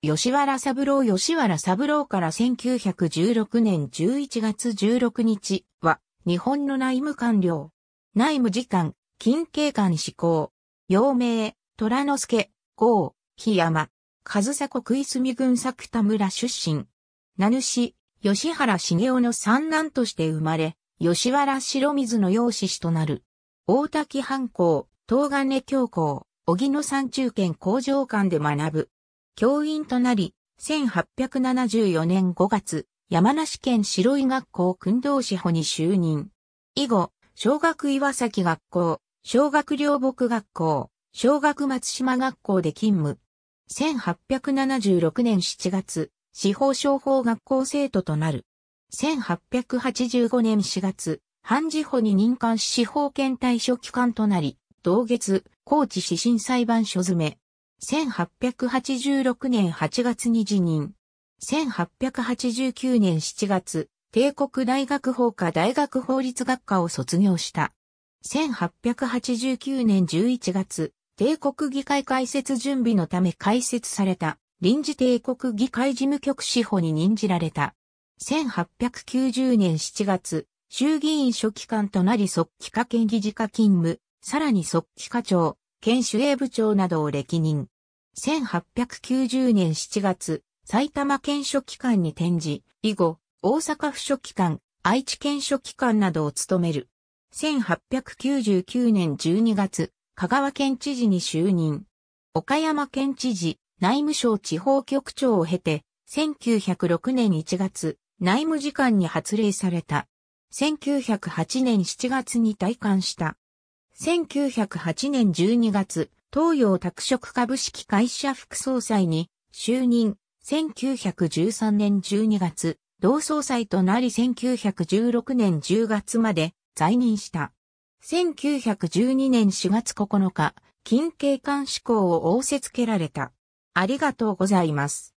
吉原三郎吉原三郎から1916年11月16日は、日本の内務官僚。内務次官、近景官志向。陽明、虎之助、郷、檜山。上迫食い住郡作田村出身。名主、吉原茂雄の三男として生まれ、吉原白水の養子となる。大滝藩校、東金教校、小木野山中堅工場館で学ぶ。教員となり、1874年5月、山梨県白井学校訓導司保に就任。以後、小学岩崎学校、小学両木学校、小学松島学校で勤務。1876年7月、司法商法学校生徒となる。1885年4月、半時保に任官司法検対処機関となり、同月、高知指針裁判所詰め、1886年8月に辞任。1889年7月、帝国大学法科大学法律学科を卒業した。1889年11月、帝国議会開設準備のため開設された臨時帝国議会事務局司法に任じられた。1890年7月、衆議院書記官となり即帰家県議事課勤務、さらに即帰課長、県主営部長などを歴任。1890年7月、埼玉県書記官に転じ、以後、大阪府書記官、愛知県書記官などを務める。1899年12月、香川県知事に就任。岡山県知事、内務省地方局長を経て、1906年1月、内務次官に発令された。1908年7月に退官した。1908年12月、東洋拓殖株式会社副総裁に就任、1913年12月、同総裁となり1916年10月まで在任した。1912年4月9日、金景観志向を仰せつけられた。ありがとうございます。